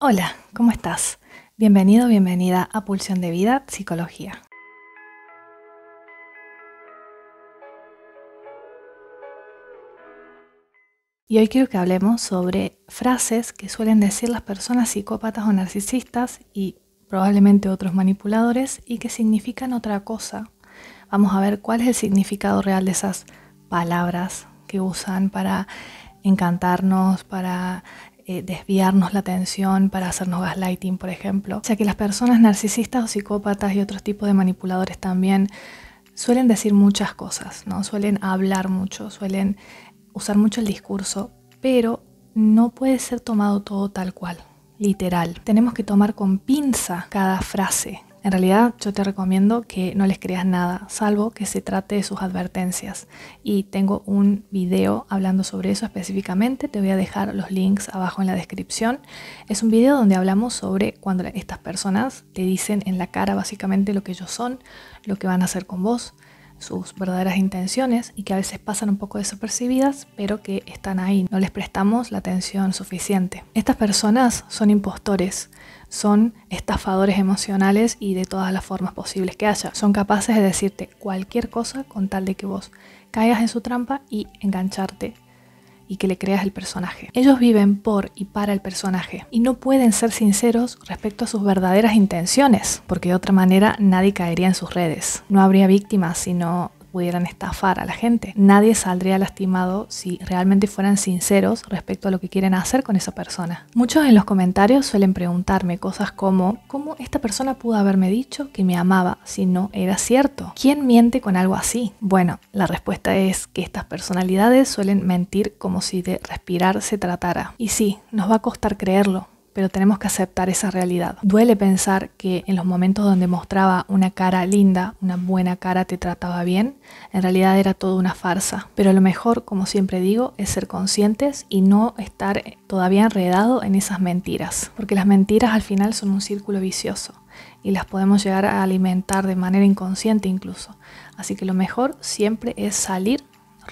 Hola, ¿cómo estás? Bienvenido, bienvenida a Pulsión de Vida Psicología. Y hoy quiero que hablemos sobre frases que suelen decir las personas psicópatas o narcisistas y probablemente otros manipuladores y que significan otra cosa. Vamos a ver cuál es el significado real de esas palabras que usan para encantarnos, para eh, desviarnos la atención para hacernos gaslighting, por ejemplo. o sea que las personas narcisistas o psicópatas y otros tipos de manipuladores también suelen decir muchas cosas, ¿no? Suelen hablar mucho, suelen usar mucho el discurso, pero no puede ser tomado todo tal cual, literal. Tenemos que tomar con pinza cada frase, en realidad yo te recomiendo que no les creas nada, salvo que se trate de sus advertencias. Y tengo un video hablando sobre eso específicamente, te voy a dejar los links abajo en la descripción. Es un video donde hablamos sobre cuando estas personas te dicen en la cara básicamente lo que ellos son, lo que van a hacer con vos, sus verdaderas intenciones y que a veces pasan un poco desapercibidas, pero que están ahí, no les prestamos la atención suficiente. Estas personas son impostores, son estafadores emocionales y de todas las formas posibles que haya. Son capaces de decirte cualquier cosa con tal de que vos caigas en su trampa y engancharte y que le creas el personaje. Ellos viven por y para el personaje y no pueden ser sinceros respecto a sus verdaderas intenciones, porque de otra manera nadie caería en sus redes. No habría víctimas, sino pudieran estafar a la gente. Nadie saldría lastimado si realmente fueran sinceros respecto a lo que quieren hacer con esa persona. Muchos en los comentarios suelen preguntarme cosas como ¿cómo esta persona pudo haberme dicho que me amaba si no era cierto? ¿Quién miente con algo así? Bueno, la respuesta es que estas personalidades suelen mentir como si de respirar se tratara. Y sí, nos va a costar creerlo pero tenemos que aceptar esa realidad. Duele pensar que en los momentos donde mostraba una cara linda, una buena cara te trataba bien, en realidad era todo una farsa. Pero lo mejor, como siempre digo, es ser conscientes y no estar todavía enredado en esas mentiras, porque las mentiras al final son un círculo vicioso y las podemos llegar a alimentar de manera inconsciente incluso. Así que lo mejor siempre es salir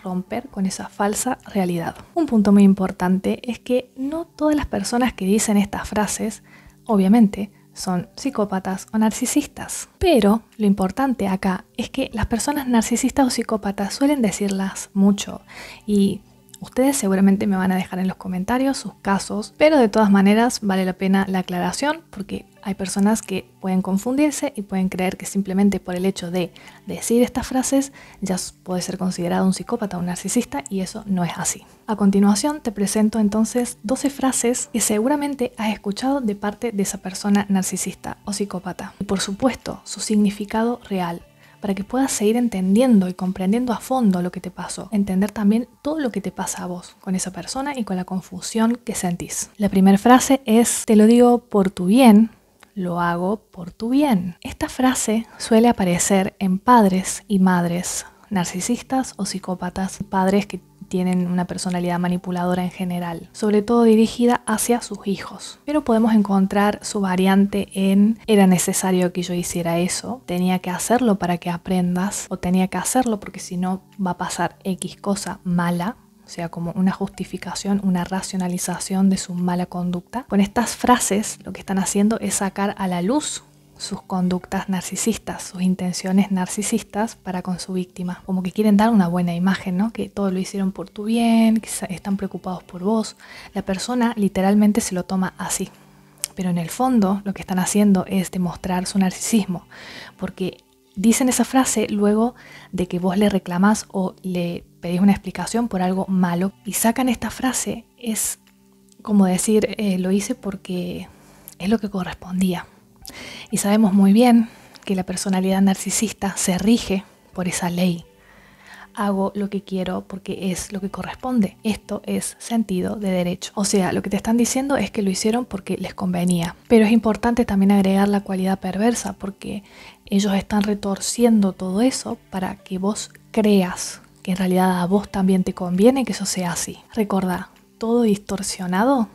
romper con esa falsa realidad. Un punto muy importante es que no todas las personas que dicen estas frases, obviamente, son psicópatas o narcisistas. Pero lo importante acá es que las personas narcisistas o psicópatas suelen decirlas mucho y Ustedes seguramente me van a dejar en los comentarios sus casos, pero de todas maneras vale la pena la aclaración porque hay personas que pueden confundirse y pueden creer que simplemente por el hecho de decir estas frases ya puede ser considerado un psicópata o un narcisista y eso no es así. A continuación te presento entonces 12 frases que seguramente has escuchado de parte de esa persona narcisista o psicópata. Y por supuesto, su significado real para que puedas seguir entendiendo y comprendiendo a fondo lo que te pasó, entender también todo lo que te pasa a vos con esa persona y con la confusión que sentís. La primera frase es, te lo digo por tu bien, lo hago por tu bien. Esta frase suele aparecer en padres y madres narcisistas o psicópatas, padres que tienen una personalidad manipuladora en general, sobre todo dirigida hacia sus hijos. Pero podemos encontrar su variante en era necesario que yo hiciera eso, tenía que hacerlo para que aprendas o tenía que hacerlo porque si no va a pasar X cosa mala o sea, como una justificación, una racionalización de su mala conducta. Con estas frases lo que están haciendo es sacar a la luz sus conductas narcisistas, sus intenciones narcisistas para con su víctima. Como que quieren dar una buena imagen, ¿no? Que todo lo hicieron por tu bien, que están preocupados por vos. La persona literalmente se lo toma así. Pero en el fondo lo que están haciendo es demostrar su narcisismo, porque dicen esa frase luego de que vos le reclamás o le pedís una explicación por algo malo y sacan esta frase, es como decir, eh, lo hice porque es lo que correspondía. Y sabemos muy bien que la personalidad narcisista se rige por esa ley. Hago lo que quiero porque es lo que corresponde. Esto es sentido de derecho. O sea, lo que te están diciendo es que lo hicieron porque les convenía. Pero es importante también agregar la cualidad perversa porque ellos están retorciendo todo eso para que vos creas que en realidad a vos también te conviene que eso sea así. Recordá, todo distorsionado,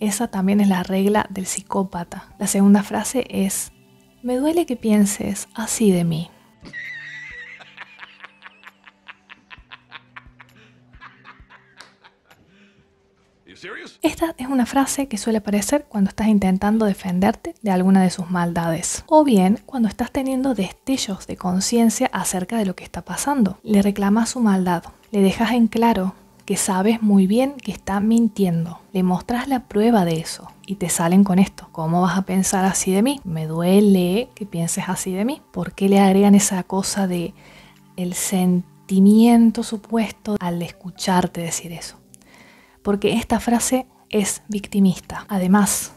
esa también es la regla del psicópata. La segunda frase es, me duele que pienses así de mí. Esta es una frase que suele aparecer cuando estás intentando defenderte de alguna de sus maldades o bien cuando estás teniendo destellos de conciencia acerca de lo que está pasando. Le reclamas su maldad, le dejas en claro que sabes muy bien que está mintiendo. Le mostras la prueba de eso y te salen con esto. ¿Cómo vas a pensar así de mí? Me duele que pienses así de mí. ¿Por qué le agregan esa cosa de el sentimiento supuesto al escucharte decir eso? Porque esta frase es victimista. Además,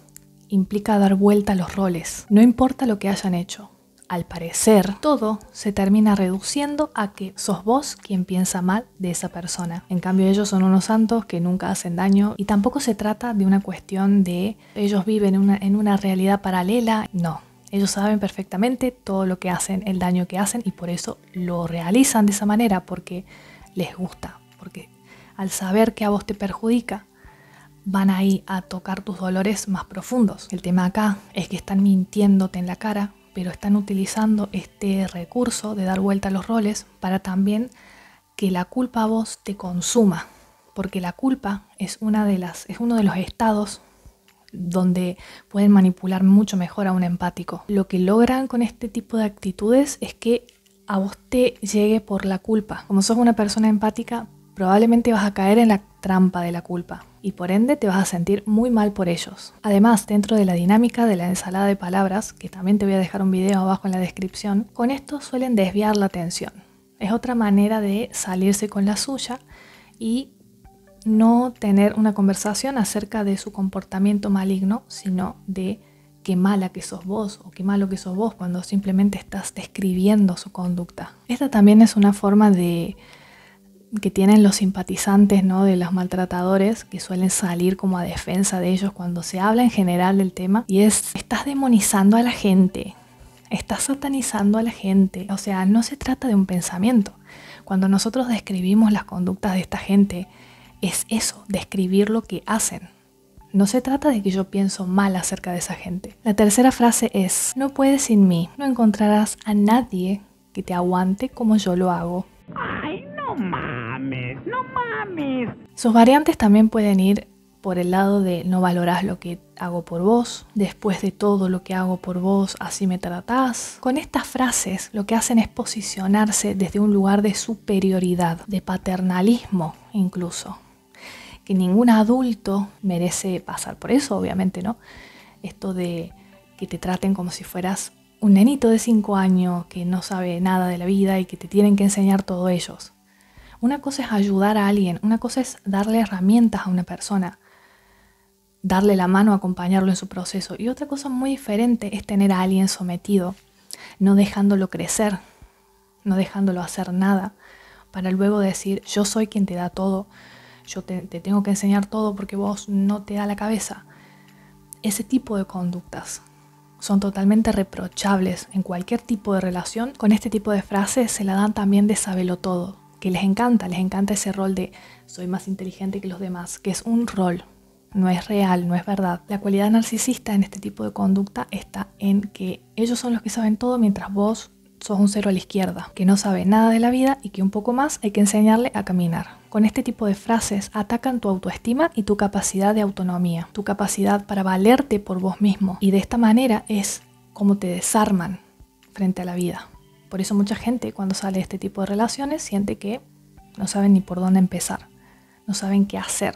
implica dar vuelta a los roles, no importa lo que hayan hecho. Al parecer, todo se termina reduciendo a que sos vos quien piensa mal de esa persona. En cambio, ellos son unos santos que nunca hacen daño y tampoco se trata de una cuestión de ellos viven en una, en una realidad paralela. No, ellos saben perfectamente todo lo que hacen, el daño que hacen y por eso lo realizan de esa manera, porque les gusta, porque al saber que a vos te perjudica, van ahí a tocar tus dolores más profundos. El tema acá es que están mintiéndote en la cara, pero están utilizando este recurso de dar vuelta a los roles para también que la culpa a vos te consuma, porque la culpa es, una de las, es uno de los estados donde pueden manipular mucho mejor a un empático. Lo que logran con este tipo de actitudes es que a vos te llegue por la culpa. Como sos una persona empática, probablemente vas a caer en la trampa de la culpa y por ende te vas a sentir muy mal por ellos. Además, dentro de la dinámica de la ensalada de palabras, que también te voy a dejar un video abajo en la descripción, con esto suelen desviar la atención. Es otra manera de salirse con la suya y no tener una conversación acerca de su comportamiento maligno, sino de qué mala que sos vos o qué malo que sos vos cuando simplemente estás describiendo su conducta. Esta también es una forma de que tienen los simpatizantes ¿no? de los maltratadores, que suelen salir como a defensa de ellos cuando se habla en general del tema, y es, estás demonizando a la gente, estás satanizando a la gente, o sea, no se trata de un pensamiento. Cuando nosotros describimos las conductas de esta gente, es eso, describir lo que hacen. No se trata de que yo pienso mal acerca de esa gente. La tercera frase es, no puedes sin mí, no encontrarás a nadie que te aguante como yo lo hago. Sus variantes también pueden ir por el lado de no valorás lo que hago por vos, después de todo lo que hago por vos, así me tratás. Con estas frases lo que hacen es posicionarse desde un lugar de superioridad, de paternalismo incluso, que ningún adulto merece pasar por eso, obviamente, ¿no? Esto de que te traten como si fueras un nenito de 5 años que no sabe nada de la vida y que te tienen que enseñar todo ellos. Una cosa es ayudar a alguien, una cosa es darle herramientas a una persona, darle la mano, acompañarlo en su proceso. Y otra cosa muy diferente es tener a alguien sometido, no dejándolo crecer, no dejándolo hacer nada, para luego decir, yo soy quien te da todo, yo te, tengo que enseñar todo porque vos no te da la cabeza. Ese tipo de conductas son totalmente reprochables en cualquier tipo de relación. Con este tipo de frases se la dan también de saberlo todo que les encanta, les encanta ese rol de soy más inteligente que los demás, que es un rol, no es real, no es verdad. La cualidad narcisista en este tipo de conducta está en que ellos son los que saben todo mientras vos sos un cero a la izquierda, que no sabe nada de la vida y que un poco más hay que enseñarle a caminar. Con este tipo de frases atacan tu autoestima y tu capacidad de autonomía, tu capacidad para valerte por vos mismo. Y de esta manera es como te desarman frente a la vida. Por eso mucha gente cuando sale de este tipo de relaciones siente que no saben ni por dónde empezar, no saben qué hacer,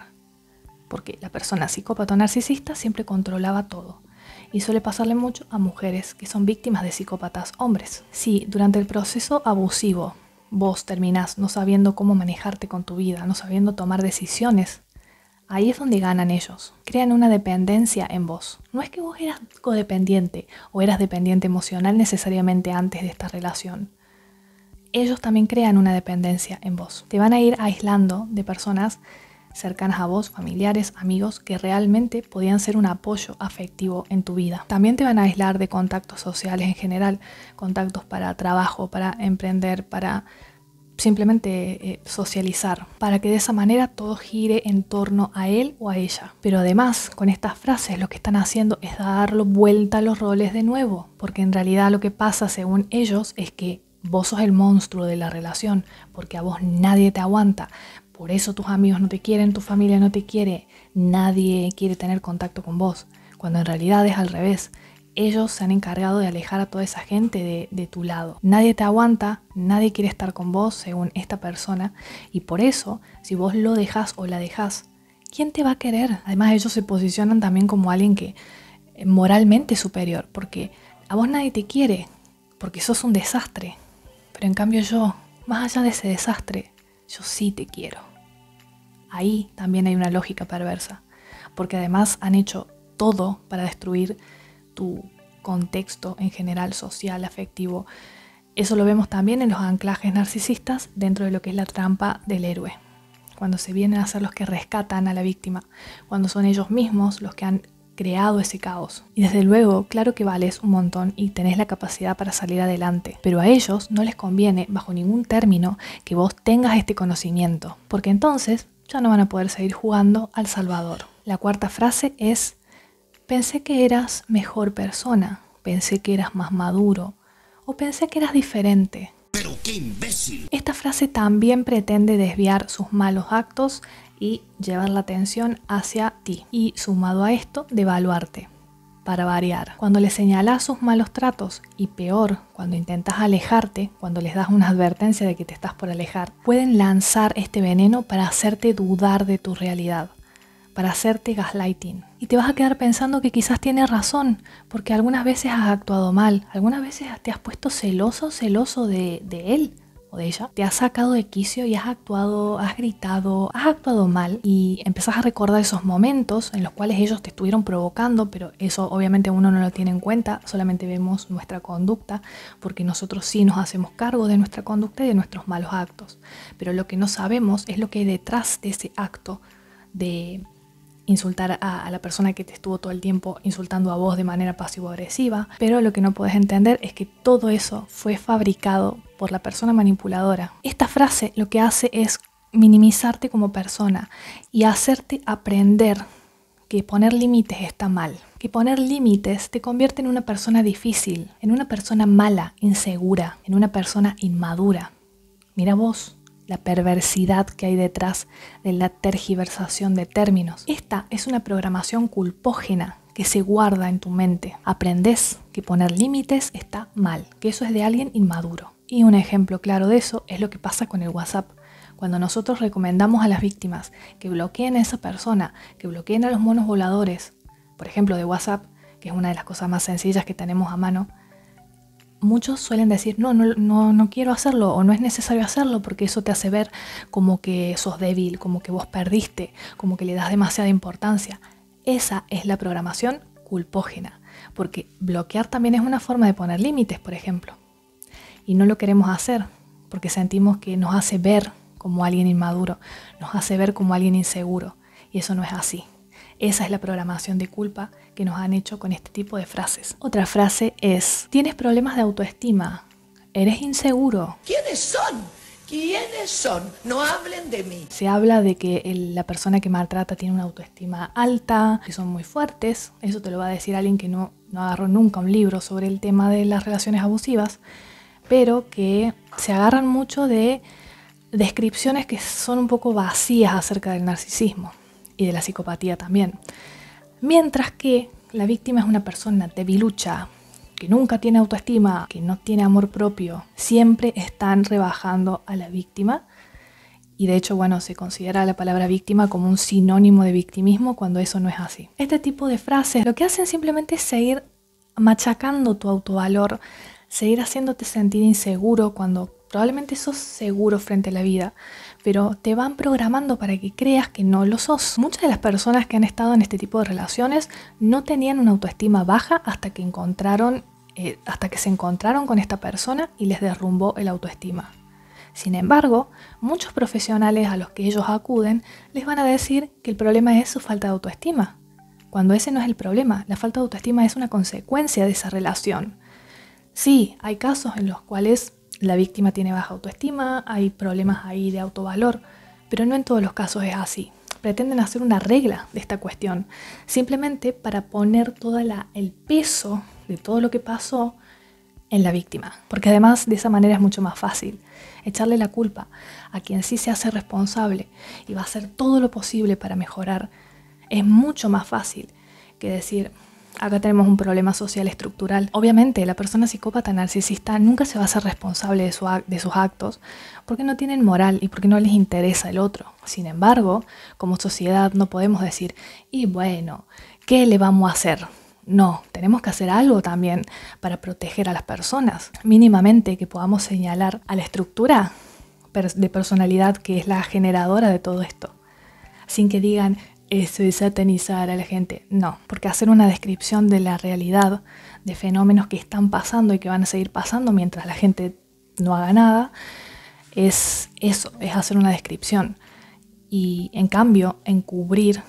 porque la persona psicópata o narcisista siempre controlaba todo. Y suele pasarle mucho a mujeres que son víctimas de psicópatas hombres. Si durante el proceso abusivo vos terminás no sabiendo cómo manejarte con tu vida, no sabiendo tomar decisiones Ahí es donde ganan ellos. Crean una dependencia en vos. No es que vos eras codependiente o eras dependiente emocional necesariamente antes de esta relación. Ellos también crean una dependencia en vos. Te van a ir aislando de personas cercanas a vos, familiares, amigos, que realmente podían ser un apoyo afectivo en tu vida. También te van a aislar de contactos sociales en general, contactos para trabajo, para emprender, para simplemente eh, socializar, para que de esa manera todo gire en torno a él o a ella. Pero además, con estas frases lo que están haciendo es dar vuelta a los roles de nuevo, porque en realidad lo que pasa según ellos es que vos sos el monstruo de la relación, porque a vos nadie te aguanta, por eso tus amigos no te quieren, tu familia no te quiere, nadie quiere tener contacto con vos, cuando en realidad es al revés ellos se han encargado de alejar a toda esa gente de, tu lado. Nadie te aguanta, nadie quiere estar con vos según esta persona y por eso, si vos lo dejas o la dejas, ¿quién te va a querer? Además ellos se posicionan también como alguien que eh, moralmente superior, porque a vos nadie te quiere, porque sos un desastre. Pero en cambio yo, más allá de ese desastre, yo sí te quiero. Ahí también hay una lógica perversa, porque además han hecho todo para destruir tu contexto en general social, afectivo. Eso lo vemos también en los anclajes narcisistas dentro de lo que es la trampa del héroe, cuando se vienen a ser los que rescatan a la víctima, cuando son ellos mismos los que han creado ese caos. Y desde luego, claro que vales un montón y tenés la capacidad para salir adelante, pero a ellos no les conviene bajo ningún término que vos tengas este conocimiento, porque entonces ya no van a poder seguir jugando al Salvador. La cuarta frase es, Pensé que eras mejor persona, pensé que eras más maduro o pensé que eras diferente. Pero qué imbécil. Esta frase también pretende desviar sus malos actos y llevar la atención hacia ti y sumado a esto, devaluarte. Para variar, cuando le señalas sus malos tratos y peor, cuando intentas alejarte, cuando les das una advertencia de que te estás por alejar, pueden lanzar este veneno para hacerte dudar de tu realidad, para hacerte gaslighting. Y te vas a quedar pensando que quizás tiene razón, porque algunas veces has actuado mal, algunas veces te has puesto celoso, celoso de, él o de ella. Te has sacado de quicio y has actuado, has gritado, has actuado mal y empezás a recordar esos momentos en los cuales ellos te estuvieron provocando, pero eso obviamente uno no lo tiene en cuenta, solamente vemos nuestra conducta, porque nosotros sí nos hacemos cargo de nuestra conducta y de nuestros malos actos. Pero lo que no sabemos es lo que hay detrás de ese acto de insultar a, la persona que te estuvo todo el tiempo insultando a vos de manera pasivo-agresiva, pero lo que no puedes entender es que todo eso fue fabricado por la persona manipuladora. Esta frase lo que hace es minimizarte como persona y hacerte aprender que poner límites está mal, que poner límites te convierte en una persona difícil, en una persona mala, insegura, en una persona inmadura. Mira vos, la perversidad que hay detrás de la tergiversación de términos. Esta es una programación culpógena que se guarda en tu mente. Aprendes que poner límites está mal, que eso es de alguien inmaduro. Y un ejemplo claro de eso es lo que pasa con el WhatsApp. Cuando nosotros recomendamos a las víctimas que bloqueen a esa persona, que bloqueen a los monos voladores, por ejemplo de WhatsApp, que es una de las cosas más sencillas que tenemos a mano, muchos suelen decir, no, no, no, no quiero hacerlo o no es necesario hacerlo porque eso te hace ver como que sos débil, como que vos perdiste, como que le das demasiada importancia. Esa es la programación culpógena, porque bloquear también es una forma de poner límites, por ejemplo. Y no lo queremos hacer porque sentimos que nos hace ver como alguien inmaduro, nos hace ver como alguien inseguro, y eso no es así. Esa es la programación de culpa que nos han hecho con este tipo de frases. Otra frase es, tienes problemas de autoestima, eres inseguro. ¿Quiénes son? ¿Quiénes son? No hablen de mí. Se habla de que la persona que maltrata tiene una autoestima alta, que son muy fuertes. Eso te lo va a decir alguien que no, no agarró nunca un libro sobre el tema de las relaciones abusivas, pero que se agarran mucho de descripciones que son un poco vacías acerca del narcisismo y de la psicopatía también. Mientras que la víctima es una persona debilucha, que nunca tiene autoestima, que no tiene amor propio, siempre están rebajando a la víctima. Y de hecho, bueno, se considera la palabra víctima como un sinónimo de victimismo cuando eso no es así. Este tipo de frases lo que hacen simplemente es seguir machacando tu autovalor, seguir haciéndote sentir inseguro cuando Probablemente sos seguro frente a la vida, pero te van programando para que creas que no lo sos. Muchas de las personas que han estado en este tipo de relaciones no tenían una autoestima baja hasta que encontraron, eh, hasta que se encontraron con esta persona y les derrumbó el autoestima. Sin embargo, muchos profesionales a los que ellos acuden les van a decir que el problema es su falta de autoestima, cuando ese no es el problema, la falta de autoestima es una consecuencia de esa relación. Sí, hay casos en los cuales la víctima tiene baja autoestima, hay problemas ahí de autovalor, pero no en todos los casos es así. Pretenden hacer una regla de esta cuestión, simplemente para poner todo el peso de todo lo que pasó en la víctima, porque además de esa manera es mucho más fácil echarle la culpa a quien sí se hace responsable y va a hacer todo lo posible para mejorar. Es mucho más fácil que decir, Acá tenemos un problema social estructural. Obviamente, la persona psicópata narcisista nunca se va a ser responsable de, de sus actos porque no tienen moral y porque no les interesa el otro. Sin embargo, como sociedad no podemos decir, y bueno, ¿qué le vamos a hacer? No, tenemos que hacer algo también para proteger a las personas. Mínimamente que podamos señalar a la estructura de personalidad que es la generadora de todo esto. Sin que digan, eso es satanizar a la gente. No, porque hacer una descripción de la realidad, de fenómenos que están pasando y que van a seguir pasando mientras la gente no haga nada, es eso, es hacer una descripción. Y en cambio, encubrir,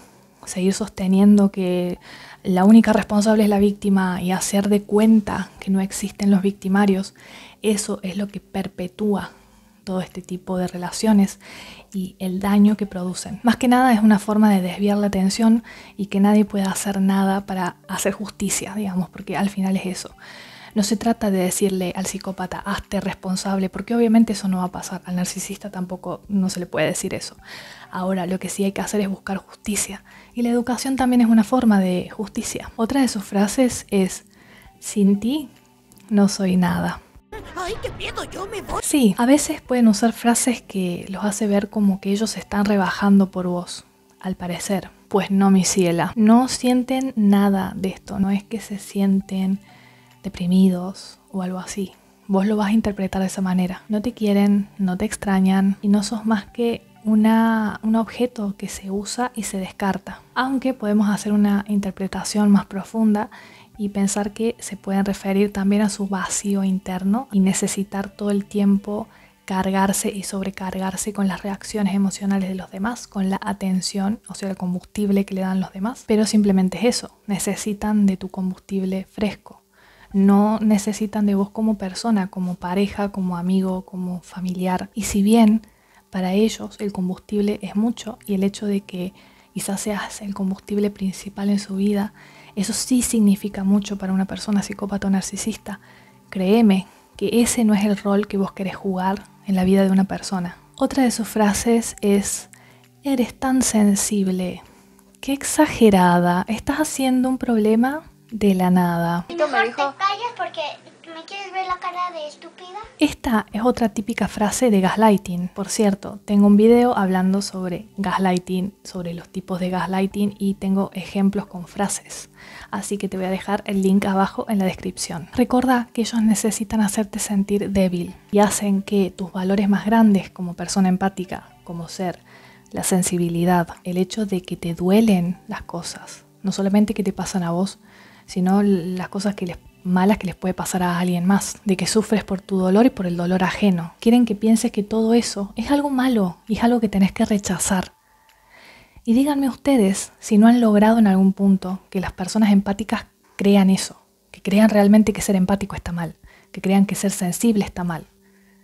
seguir sosteniendo que la única responsable es la víctima y hacer de cuenta que no existen los victimarios, eso es lo que perpetúa todo este tipo de relaciones y el daño que producen. Más que nada es una forma de desviar la atención y que nadie pueda hacer nada para hacer justicia, digamos, porque al final es eso. No se trata de decirle al psicópata, hazte responsable, porque obviamente eso no va a pasar. Al narcisista tampoco no se le puede decir eso. Ahora, lo que sí hay que hacer es buscar justicia. Y la educación también es una forma de justicia. Otra de sus frases es, sin ti no soy nada. Yo me Sí, a veces pueden usar frases que los hace ver como que ellos se están rebajando por vos, al parecer. Pues no, mi ciela. No sienten nada de esto. No es que se sienten deprimidos o algo así. Vos lo vas a interpretar de esa manera. No te quieren, no te extrañan y no sos más que una, un objeto que se usa y se descarta. Aunque podemos hacer una interpretación más profunda y pensar que se pueden referir también a su vacío interno y necesitar todo el tiempo cargarse y sobrecargarse con las reacciones emocionales de los demás, con la atención, o sea, el combustible que le dan los demás. Pero simplemente es eso, necesitan de tu combustible fresco. No necesitan de vos como persona, como pareja, como amigo, como familiar. Y si bien para ellos el combustible es mucho y el hecho de que quizás seas el combustible principal en su vida eso sí significa mucho para una persona psicópata o narcisista. Créeme que ese no es el rol que vos querés jugar en la vida de una persona. Otra de sus frases es, eres tan sensible, qué exagerada, estás haciendo un problema de la nada. Mejor calles porque ¿Me quieres ver la cara de estúpida? Esta es otra típica frase de gaslighting. Por cierto, tengo un video hablando sobre gaslighting, sobre los tipos de gaslighting y tengo ejemplos con frases. Así que te voy a dejar el link abajo en la descripción. Recuerda que ellos necesitan hacerte sentir débil y hacen que tus valores más grandes como persona empática, como ser, la sensibilidad, el hecho de que te duelen las cosas, no solamente que te pasan a vos, sino las cosas que les malas que les puede pasar a alguien más, de que sufres por tu dolor y por el dolor ajeno. Quieren que pienses que todo eso es algo malo y es algo que tenés que rechazar. Y díganme ustedes si no han logrado en algún punto que las personas empáticas crean eso, que crean realmente que ser empático está mal, que crean que ser sensible está mal,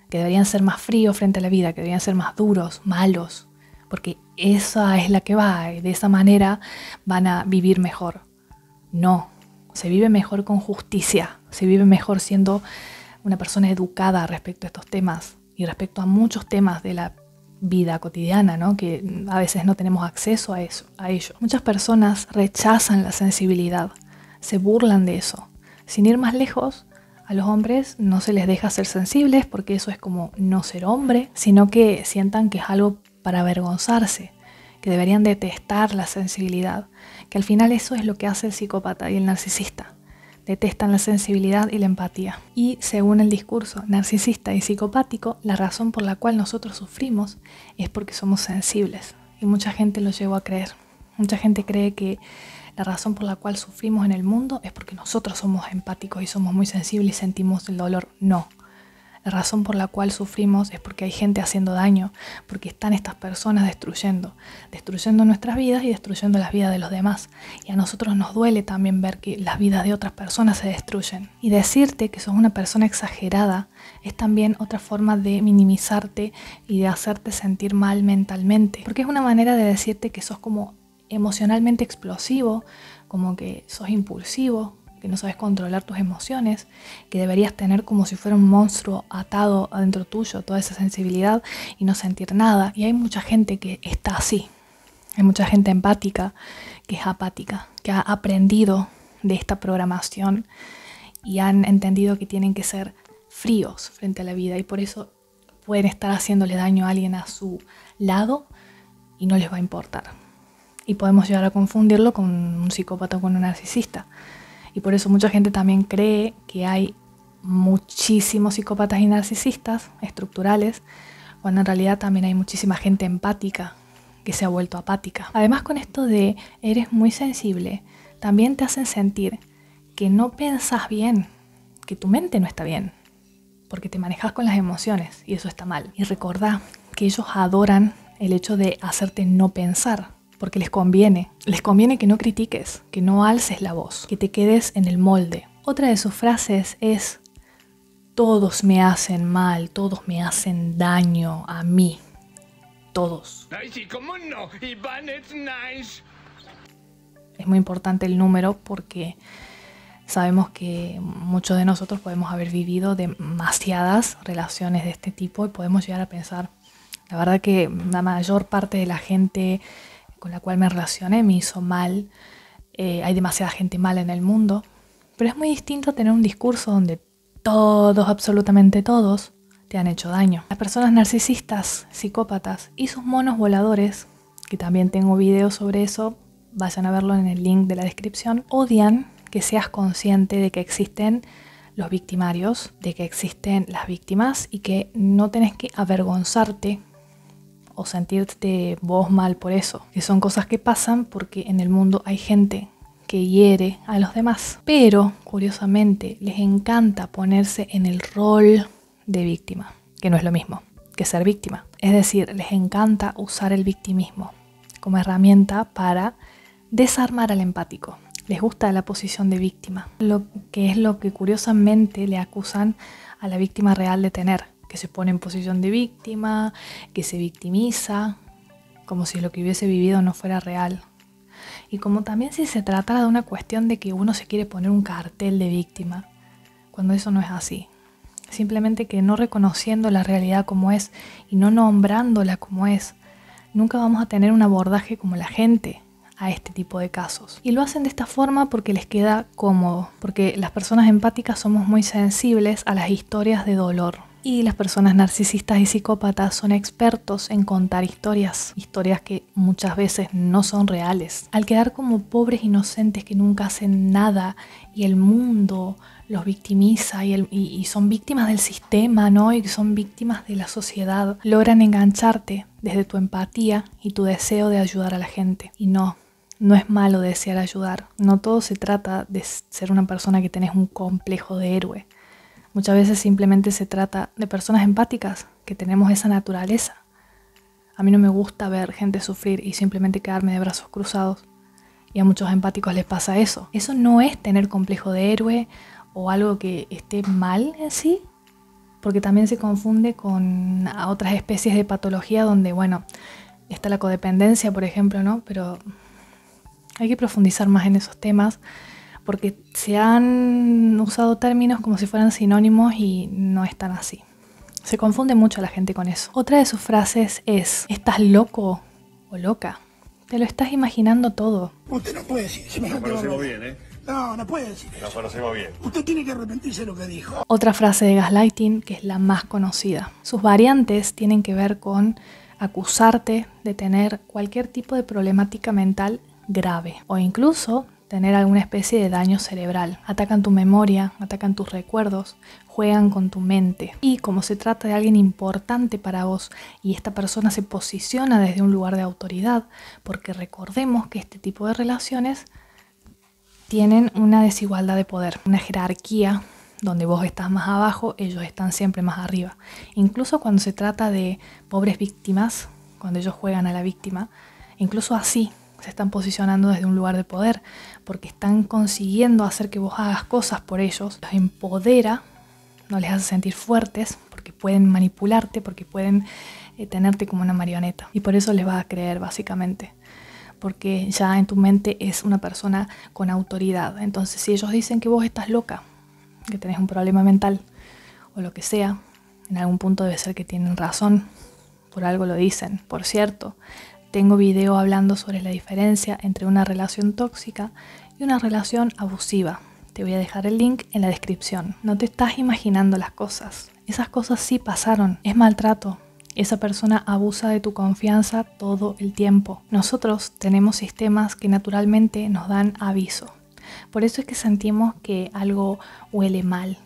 que deberían ser más fríos frente a la vida, que deberían ser más duros, malos, porque esa es la que va y de esa manera van a vivir mejor. No, se vive mejor con justicia, se vive mejor siendo una persona educada respecto a estos temas y respecto a muchos temas de la vida cotidiana, ¿no? que a veces no tenemos acceso a, eso, a ello. Muchas personas rechazan la sensibilidad, se burlan de eso. Sin ir más lejos, a los hombres no se les deja ser sensibles porque eso es como no ser hombre, sino que sientan que es algo para avergonzarse que deberían detestar la sensibilidad, que al final eso es lo que hace el psicópata y el narcisista. Detestan la sensibilidad y la empatía. Y según el discurso narcisista y psicopático, la razón por la cual nosotros sufrimos es porque somos sensibles. Y mucha gente lo llegó a creer. Mucha gente cree que la razón por la cual sufrimos en el mundo es porque nosotros somos empáticos y somos muy sensibles y sentimos el dolor. No, la razón por la cual sufrimos es porque hay gente haciendo daño, porque están estas personas destruyendo, destruyendo nuestras vidas y destruyendo las vidas de los demás. Y a nosotros nos duele también ver que las vidas de otras personas se destruyen. Y decirte que sos una persona exagerada es también otra forma de minimizarte y de hacerte sentir mal mentalmente, porque es una manera de decirte que sos como emocionalmente explosivo, como que sos impulsivo, que no sabes controlar tus emociones, que deberías tener como si fuera un monstruo atado adentro tuyo, toda esa sensibilidad y no sentir nada. Y hay mucha gente que está así. Hay mucha gente empática que es apática, que ha aprendido de esta programación y han entendido que tienen que ser fríos frente a la vida y por eso pueden estar haciéndole daño a alguien a su lado y no les va a importar. Y podemos llegar a confundirlo con un psicópata o con un narcisista. Y por eso mucha gente también cree que hay muchísimos psicópatas y narcisistas estructurales, cuando en realidad también hay muchísima gente empática que se ha vuelto apática. Además con esto de eres muy sensible, también te hacen sentir que no pensás bien, que tu mente no está bien, porque te manejas con las emociones y eso está mal. Y recordá que ellos adoran el hecho de hacerte no pensar, porque les conviene. Les conviene que no critiques, que no alces la voz, que te quedes en el molde. Otra de sus frases es, todos me hacen mal, todos me hacen daño a mí. Todos. Es muy importante el número porque sabemos que muchos de nosotros podemos haber vivido demasiadas relaciones de este tipo y podemos llegar a pensar, la verdad que la mayor parte de la gente con la cual me relacioné me hizo mal, eh, hay demasiada gente mala en el mundo, pero es muy distinto tener un discurso donde todos, absolutamente todos, te han hecho daño. Las personas narcisistas, psicópatas y sus monos voladores, que también tengo videos sobre eso, vayan a verlo en el link de la descripción, odian que seas consciente de que existen los victimarios, de que existen las víctimas y que no tenés que avergonzarte o sentirte vos mal por eso, que son cosas que pasan porque en el mundo hay gente que hiere a los demás. Pero, curiosamente, les encanta ponerse en el rol de víctima, que no es lo mismo que ser víctima. Es decir, les encanta usar el victimismo como herramienta para desarmar al empático. Les gusta la posición de víctima, lo que es lo que curiosamente le acusan a la víctima real de tener, que se pone en posición de víctima, que se victimiza, como si lo que hubiese vivido no fuera real. Y como también si se tratara de una cuestión de que uno se quiere poner un cartel de víctima, cuando eso no es así. Simplemente que no reconociendo la realidad como es y no nombrándola como es, nunca vamos a tener un abordaje como la gente a este tipo de casos. Y lo hacen de esta forma porque les queda cómodo, porque las personas empáticas somos muy sensibles a las historias de dolor. Y las personas narcisistas y psicópatas son expertos en contar historias, historias que muchas veces no son reales. Al quedar como pobres inocentes que nunca hacen nada y el mundo los victimiza y, son víctimas del sistema, ¿no? Y son víctimas de la sociedad, logran engancharte desde tu empatía y tu deseo de ayudar a la gente. Y no, no es malo desear ayudar. No todo se trata de ser una persona que tenés un complejo de héroe. Muchas veces simplemente se trata de personas empáticas, que tenemos esa naturaleza. A mí no me gusta ver gente sufrir y simplemente quedarme de brazos cruzados. Y a muchos empáticos les pasa eso. Eso no es tener complejo de héroe o algo que esté mal en sí, porque también se confunde con otras especies de patología donde, bueno, está la codependencia, por ejemplo, ¿no? Pero hay que profundizar más en esos temas porque se han usado términos como si fueran sinónimos y no están así. Se confunde mucho la gente con eso. Otra de sus frases es, ¿estás loco o loca? Te lo estás imaginando todo. Usted no puede decir me no bien, ¿eh? No, no puede decir eso. No bien. Usted tiene que arrepentirse de lo que dijo. Otra frase de gaslighting que es la más conocida. Sus variantes tienen que ver con acusarte de tener cualquier tipo de problemática mental grave o incluso tener alguna especie de daño cerebral. Atacan tu memoria, atacan tus recuerdos, juegan con tu mente. Y como se trata de alguien importante para vos y esta persona se posiciona desde un lugar de autoridad, porque recordemos que este tipo de relaciones tienen una desigualdad de poder, una jerarquía donde vos estás más abajo, ellos están siempre más arriba. Incluso cuando se trata de pobres víctimas, cuando ellos juegan a la víctima, incluso así se están posicionando desde un lugar de poder, porque están consiguiendo hacer que vos hagas cosas por ellos, los empodera, no les hace sentir fuertes, porque pueden manipularte, porque pueden eh, tenerte como una marioneta. Y por eso les vas a creer, básicamente porque ya en tu mente es una persona con autoridad. Entonces, si ellos dicen que vos estás loca, que tenés un problema mental o lo que sea, en algún punto debe ser que tienen razón, por algo lo dicen. Por cierto, tengo video hablando sobre la diferencia entre una relación tóxica y una relación abusiva. Te voy a dejar el link en la descripción. No te estás imaginando las cosas. Esas cosas sí pasaron. Es maltrato. Esa persona abusa de tu confianza todo el tiempo. Nosotros tenemos sistemas que naturalmente nos dan aviso. Por eso es que sentimos que algo huele mal,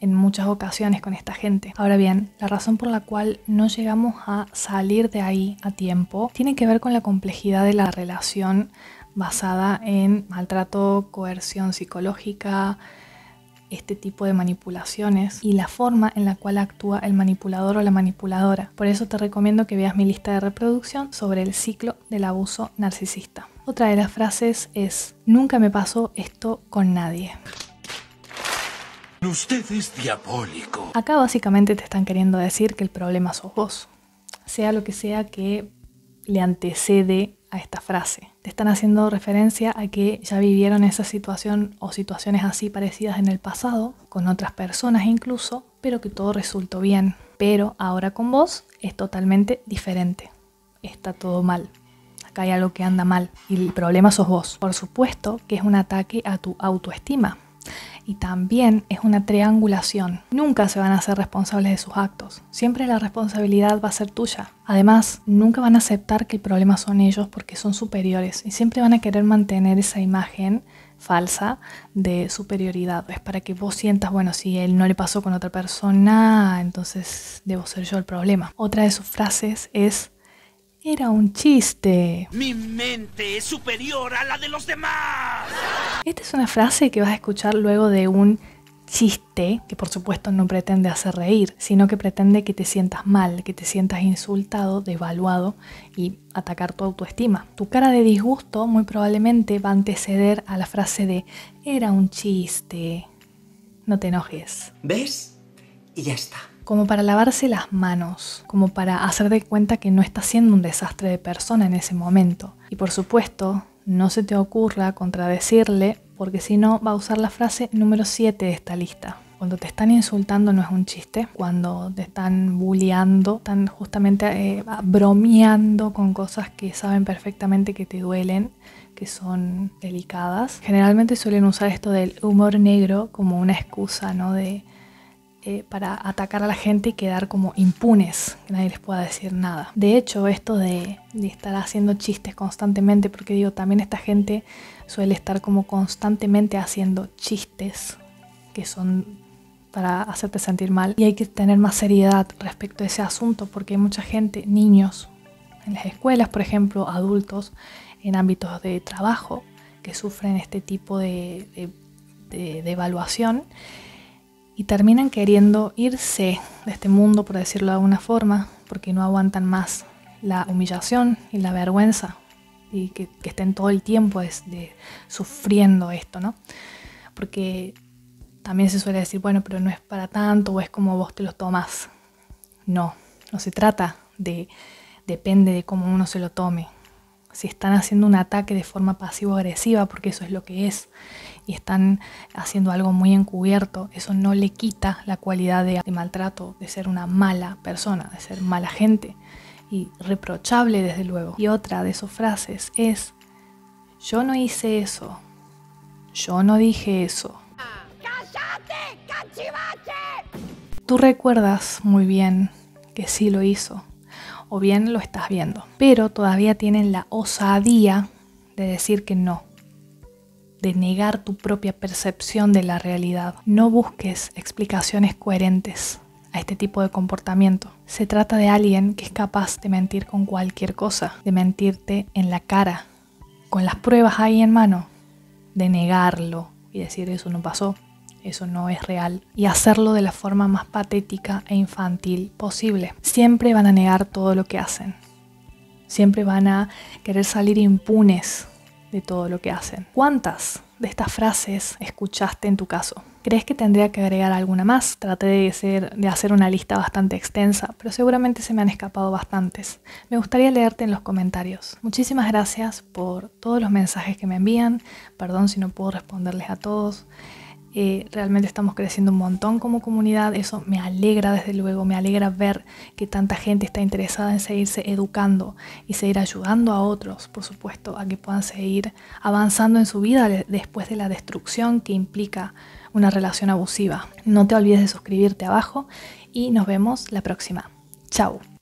en muchas ocasiones con esta gente. Ahora bien, la razón por la cual no llegamos a salir de ahí a tiempo tiene que ver con la complejidad de la relación basada en maltrato, coerción psicológica, este tipo de manipulaciones y la forma en la cual actúa el manipulador o la manipuladora. Por eso te recomiendo que veas mi lista de reproducción sobre el ciclo del abuso narcisista. Otra de las frases es, nunca me pasó esto con nadie. Usted es diabólico. Acá básicamente te están queriendo decir que el problema sos vos. Sea lo que sea que le antecede a esta frase. Te están haciendo referencia a que ya vivieron esa situación o situaciones así parecidas en el pasado, con otras personas incluso, pero que todo resultó bien. Pero ahora con vos es totalmente diferente. Está todo mal. Acá hay algo que anda mal y el problema sos vos. Por supuesto que es un ataque a tu autoestima y también es una triangulación. Nunca se van a hacer responsables de sus actos. Siempre la responsabilidad va a ser tuya. Además, nunca van a aceptar que el problema son ellos porque son superiores y siempre van a querer mantener esa imagen falsa de superioridad. Es para que vos sientas, bueno, si él no le pasó con otra persona, entonces debo ser yo el problema. Otra de sus frases es, era un chiste. Mi mente es superior a la de los demás. Esta es una frase que vas a escuchar luego de un chiste, que por supuesto no pretende hacer reír, sino que pretende que te sientas mal, que te sientas insultado, devaluado y atacar tu autoestima. Tu cara de disgusto muy probablemente va a anteceder a la frase de era un chiste. No te enojes. ¿Ves? Y ya está como para lavarse las manos, como para hacer de cuenta que no está siendo un desastre de persona en ese momento. Y por supuesto, no se te ocurra contradecirle, porque si no va a usar la frase número 7 de esta lista. Cuando te están insultando no es un chiste, cuando te están bulleando, están justamente eh, bromeando con cosas que saben perfectamente que te duelen, que son delicadas. Generalmente suelen usar esto del humor negro como una excusa, ¿no? De eh, para atacar a la gente y quedar como impunes, que nadie les pueda decir nada. De hecho, esto de, estar haciendo chistes constantemente, porque digo, también esta gente suele estar como constantemente haciendo chistes que son para hacerte sentir mal. Y hay que tener más seriedad respecto a ese asunto porque hay mucha gente, niños en las escuelas, por ejemplo, adultos en ámbitos de trabajo que sufren este tipo de evaluación y terminan queriendo irse de este mundo, por decirlo de alguna forma, porque no aguantan más la humillación y la vergüenza y que, estén todo el tiempo sufriendo esto, ¿no? Porque también se suele decir, bueno, pero no es para tanto o es como vos te lo tomas. No, no se trata de, depende de cómo uno se lo tome si están haciendo un ataque de forma pasivo-agresiva, porque eso es lo que es, y están haciendo algo muy encubierto, eso no le quita la cualidad de, maltrato, de ser una mala persona, de ser mala gente, y reprochable desde luego. Y otra de esas frases es, yo no hice eso, yo no dije eso. ¡Cállate, cachivache! Tú recuerdas muy bien que sí lo hizo o bien lo estás viendo. Pero todavía tienen la osadía de decir que no, de negar tu propia percepción de la realidad. No busques explicaciones coherentes a este tipo de comportamiento. Se trata de alguien que es capaz de mentir con cualquier cosa, de mentirte en la cara, con las pruebas ahí en mano, de negarlo y decir eso no pasó eso no es real, y hacerlo de la forma más patética e infantil posible. Siempre van a negar todo lo que hacen. Siempre van a querer salir impunes de todo lo que hacen. ¿Cuántas de estas frases escuchaste en tu caso? ¿Crees que tendría que agregar alguna más? Traté de, de hacer una lista bastante extensa, pero seguramente se me han escapado bastantes. Me gustaría leerte en los comentarios. Muchísimas gracias por todos los mensajes que me envían. Perdón si no puedo responderles a todos. Eh, realmente estamos creciendo un montón como comunidad, eso me alegra desde luego, me alegra ver que tanta gente está interesada en seguirse educando y seguir ayudando a otros, por supuesto, a que puedan seguir avanzando en su vida después de la destrucción que implica una relación abusiva. No te olvides de suscribirte abajo y nos vemos la próxima. Chao.